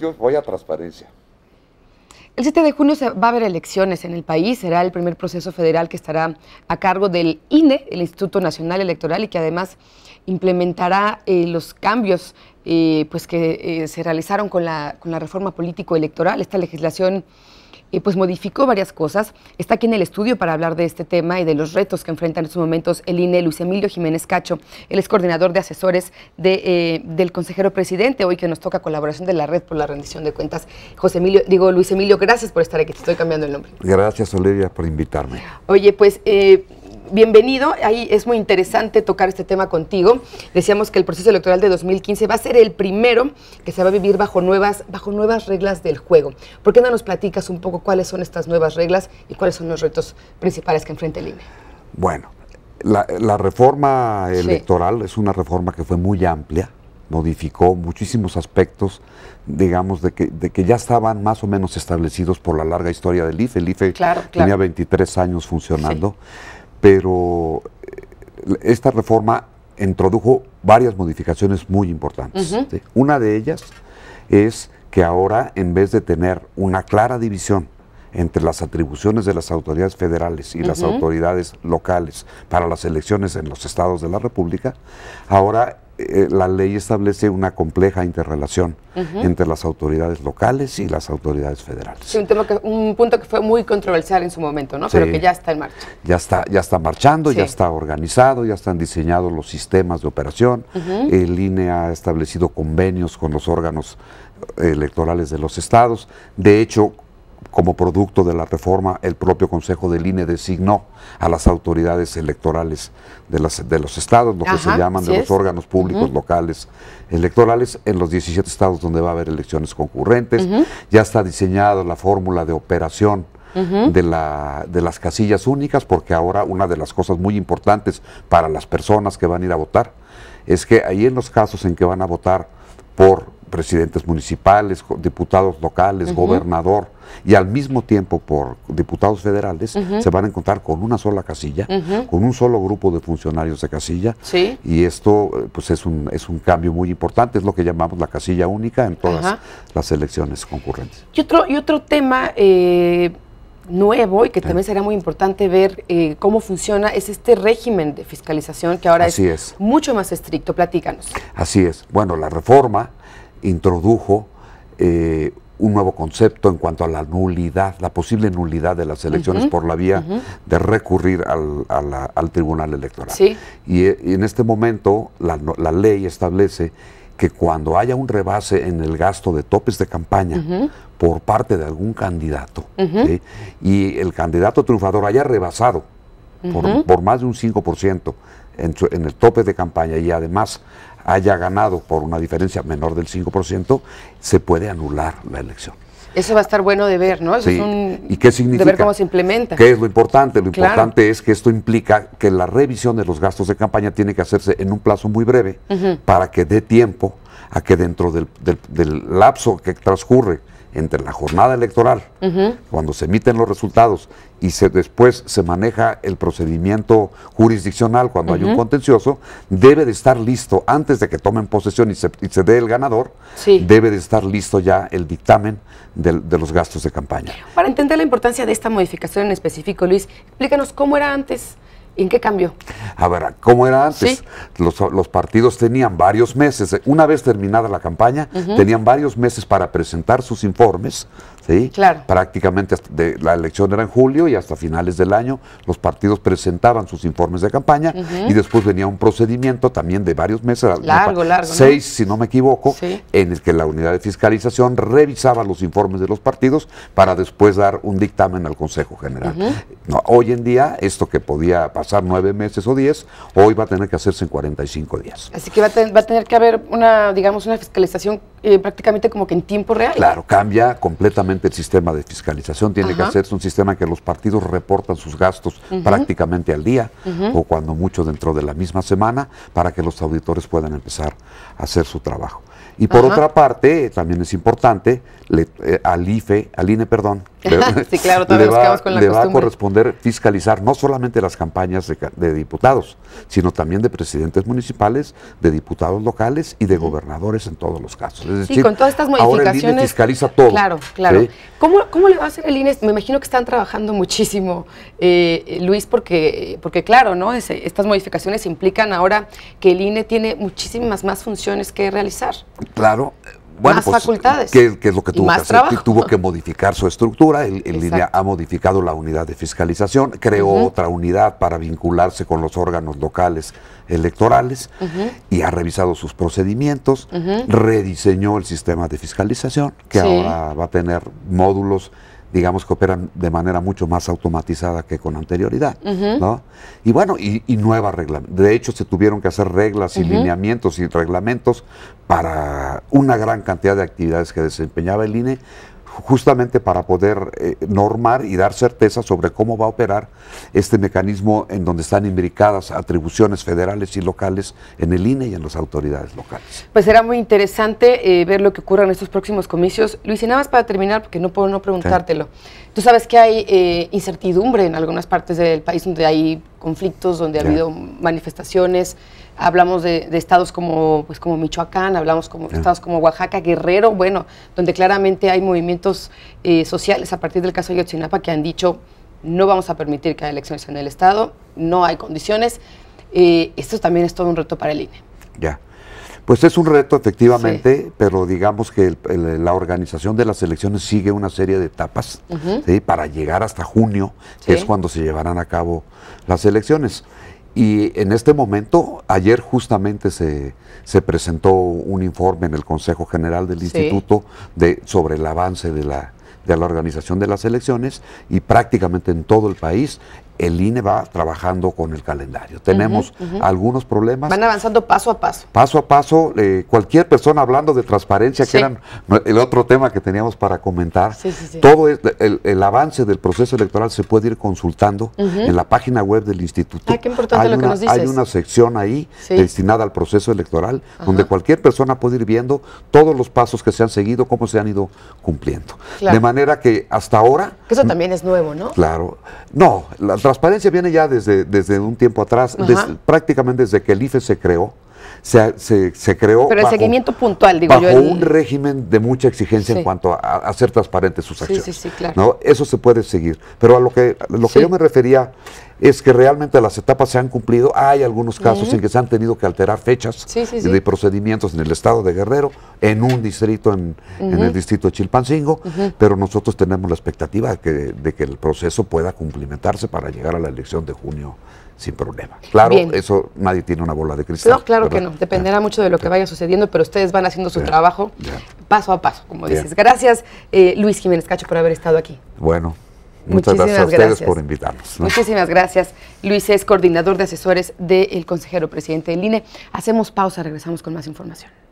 yo voy a transparencia. El 7 de junio se va a haber elecciones en el país, será el primer proceso federal que estará a cargo del INE, el Instituto Nacional Electoral, y que además implementará eh, los cambios eh, pues que eh, se realizaron con la, con la reforma político-electoral, esta legislación y pues modificó varias cosas. Está aquí en el estudio para hablar de este tema y de los retos que enfrenta en estos momentos el INE, Luis Emilio Jiménez Cacho, el ex coordinador de asesores eh, del consejero presidente, hoy que nos toca colaboración de la red por la rendición de cuentas. José Emilio, digo Luis Emilio, gracias por estar aquí, te estoy cambiando el nombre. Gracias Olivia por invitarme. Oye, pues... Eh, bienvenido. Ahí es muy interesante tocar este tema contigo. Decíamos que el proceso electoral de 2015 va a ser el primero que se va a vivir bajo nuevas, bajo nuevas reglas del juego. ¿Por qué no nos platicas un poco cuáles son estas nuevas reglas y cuáles son los retos principales que enfrenta el INE? Bueno, la, reforma electoral es una reforma que fue muy amplia modificó muchísimos aspectos, digamos, de que, ya estaban más o menos establecidos por la larga historia del IFE. El IFE tenía 23 años funcionando pero eh, esta reforma introdujo varias modificaciones muy importantes. Una de ellas es que ahora, en vez de tener una clara división entre las atribuciones de las autoridades federales y las autoridades locales para las elecciones en los estados de la República, ahora eh, la ley establece una compleja interrelación entre las autoridades locales y las autoridades federales. Sí, un, tema un punto que fue muy controversial en su momento, ¿no? Pero que ya está en marcha. Ya está, ya está marchando, ya está organizado, ya están diseñados los sistemas de operación. El INE ha establecido convenios con los órganos electorales de los estados. De hecho, como producto de la reforma, el propio Consejo del INE designó a las autoridades electorales de, los estados, lo que se llaman de los órganos públicos locales electorales, en los 17 estados donde va a haber elecciones concurrentes. Ya está diseñada la fórmula de operación de, de las casillas únicas, porque ahora una de las cosas muy importantes para las personas que van a ir a votar es que ahí en los casos en que van a votar por presidentes municipales, diputados locales, gobernador, y al mismo tiempo por diputados federales, se van a encontrar con una sola casilla, con un solo grupo de funcionarios de casilla, y esto eh, pues es un, es un cambio muy importante, es lo que llamamos la casilla única en todas las elecciones concurrentes. Y otro, otro tema... Eh, nuevo y que también será muy importante ver eh, cómo funciona es este régimen de fiscalización que ahora es, mucho más estricto. Platícanos. Así es. Bueno, la reforma introdujo eh, un nuevo concepto en cuanto a la nulidad, la posible nulidad de las elecciones por la vía de recurrir al, Tribunal Electoral. Y, en este momento la, ley establece que cuando haya un rebase en el gasto de topes de campaña por parte de algún candidato y el candidato triunfador haya rebasado por, más de un 5% en, en el tope de campaña y además haya ganado por una diferencia menor del 5%, se puede anular la elección. Eso va a estar bueno de ver, ¿no? Eso es un, ¿Y qué significa? De ver cómo se implementa. ¿Qué es lo importante? Lo importante es que esto implica que la revisión de los gastos de campaña tiene que hacerse en un plazo muy breve para que dé tiempo a que dentro del lapso que transcurre entre la jornada electoral, cuando se emiten los resultados y se, después se maneja el procedimiento jurisdiccional cuando hay un contencioso, debe de estar listo antes de que tomen posesión y se, dé el ganador, debe de estar listo ya el dictamen de, los gastos de campaña. Para entender la importancia de esta modificación en específico, Luis, explícanos cómo era antes ¿En qué cambió? A ver, ¿cómo era antes? Los, partidos tenían varios meses, una vez terminada la campaña, tenían varios meses para presentar sus informes Prácticamente la elección era en julio y hasta finales del año los partidos presentaban sus informes de campaña y después venía un procedimiento también de varios meses, largo, largo, seis si no me equivoco, en el que la unidad de fiscalización revisaba los informes de los partidos para después dar un dictamen al Consejo General. hoy en día esto que podía pasar nueve meses o diez, hoy va a tener que hacerse en 45 días. Así que va a, va a tener que haber una, digamos, una fiscalización eh, prácticamente como que en tiempo real. Claro, cambia completamente el sistema de fiscalización. Tiene que hacerse un sistema que los partidos reportan sus gastos prácticamente al día o cuando mucho dentro de la misma semana para que los auditores puedan empezar a hacer su trabajo. Y por otra parte, también es importante, le, eh, al INE, perdón, le, va, a corresponder fiscalizar no solamente las campañas de, diputados, sino también de presidentes municipales, de diputados locales y de gobernadores en todos los casos. Es decir, con todas estas modificaciones. Ahora fiscaliza todo. Claro, claro. ¿Cómo, le va a hacer el INE? Me imagino que están trabajando muchísimo, eh, Luis, porque, porque claro, ¿no? estas modificaciones implican ahora que el INE tiene muchísimas más funciones que realizar. Claro. Bueno, pues, facultades. Que, es lo que tuvo que hacer. Tuvo que modificar su estructura. El, línea ha modificado la unidad de fiscalización, creó otra unidad para vincularse con los órganos locales electorales y ha revisado sus procedimientos, rediseñó el sistema de fiscalización, que ahora va a tener módulos digamos que operan de manera mucho más automatizada que con anterioridad, Y bueno, y, nuevas reglas. De hecho, se tuvieron que hacer reglas y lineamientos y reglamentos para una gran cantidad de actividades que desempeñaba el INE, justamente para poder eh, normar y dar certeza sobre cómo va a operar este mecanismo en donde están imbricadas atribuciones federales y locales en el INE y en las autoridades locales. Pues será muy interesante eh, ver lo que ocurra en estos próximos comicios. Luis, y nada más para terminar, porque no puedo no preguntártelo. Tú sabes que hay eh, incertidumbre en algunas partes del país donde hay conflictos, donde ha habido manifestaciones. Hablamos de, estados como, pues, como Michoacán, hablamos como estados como Oaxaca, Guerrero, bueno, donde claramente hay movimientos eh, sociales a partir del caso de Yotzinapa que han dicho no vamos a permitir que haya elecciones en el estado, no hay condiciones. Eh, esto también es todo un reto para el INE. Ya. Pues es un reto efectivamente, pero digamos que la organización de las elecciones sigue una serie de etapas para llegar hasta junio, que es cuando se llevarán a cabo las elecciones. Y en este momento, ayer justamente se, se presentó un informe en el Consejo General del Instituto de, sobre el avance de la, de la organización de las elecciones y prácticamente en todo el país el INE va trabajando con el calendario. Tenemos algunos problemas. Van avanzando paso a paso. Paso a paso, eh, cualquier persona hablando de transparencia, que era el otro tema que teníamos para comentar, todo el, avance del proceso electoral se puede ir consultando en la página web del instituto. Ah, qué importante hay lo una, que nos Hay una sección ahí destinada al proceso electoral, donde cualquier persona puede ir viendo todos los pasos que se han seguido, cómo se han ido cumpliendo. De manera que hasta ahora... eso también es nuevo, ¿no? Claro. No, transparencia viene ya desde, desde un tiempo atrás, prácticamente desde que el IFE se creó se, se, creó. el seguimiento puntual, un régimen de mucha exigencia en cuanto a, hacer transparentes sus acciones. ¿no? Eso se puede seguir. Pero a lo que, lo que yo me refería es que realmente las etapas se han cumplido. Hay algunos casos en que se han tenido que alterar fechas de procedimientos en el estado de Guerrero, en un distrito, en, el distrito de Chilpancingo, pero nosotros tenemos la expectativa de que, de que el proceso pueda cumplimentarse para llegar a la elección de junio sin problema. Claro, eso nadie tiene una bola de cristal. No, claro que no. Dependerá mucho de lo que vaya sucediendo, pero ustedes van haciendo su trabajo paso a paso, como dices. Gracias, eh, Luis Jiménez Cacho, por haber estado aquí. Bueno. Muchas gracias a ustedes por invitarnos. Muchísimas gracias. Luis es coordinador de asesores del consejero presidente del INE. Hacemos pausa, regresamos con más información.